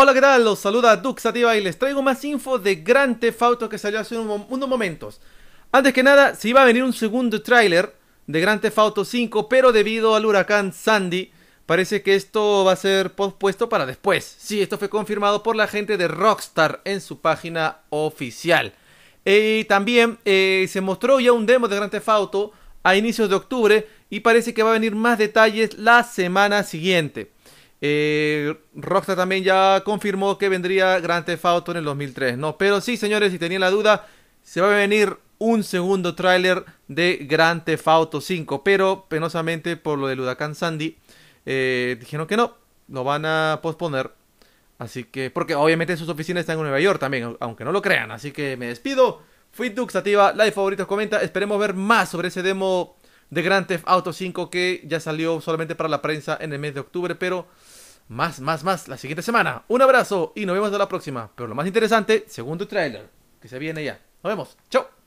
Hola, ¿qué tal? Los saluda Duxativa y les traigo más info de Gran Theft Auto que salió hace unos momentos. Antes que nada, se iba a venir un segundo tráiler de Gran Theft Auto 5, pero debido al huracán Sandy, parece que esto va a ser pospuesto para después. Sí, esto fue confirmado por la gente de Rockstar en su página oficial. Eh, y también eh, se mostró ya un demo de Gran Theft Auto a inicios de octubre y parece que va a venir más detalles la semana siguiente. Eh, Rockstar también ya confirmó que vendría Grand Theft Auto en el 2003, ¿no? Pero sí, señores, si tenían la duda, se va a venir un segundo tráiler de Grand Theft Auto 5, pero penosamente por lo de Ludacan Sandy, eh, dijeron que no, lo van a posponer. Así que, porque obviamente sus oficinas están en Nueva York también, aunque no lo crean. Así que me despido. Fui Duxativa, like, favoritos, comenta. Esperemos ver más sobre ese demo de Grand Theft Auto 5 que ya salió solamente para la prensa en el mes de octubre, pero más, más, más la siguiente semana. Un abrazo y nos vemos en la próxima. Pero lo más interesante, segundo trailer que se viene ya. Nos vemos. Chao.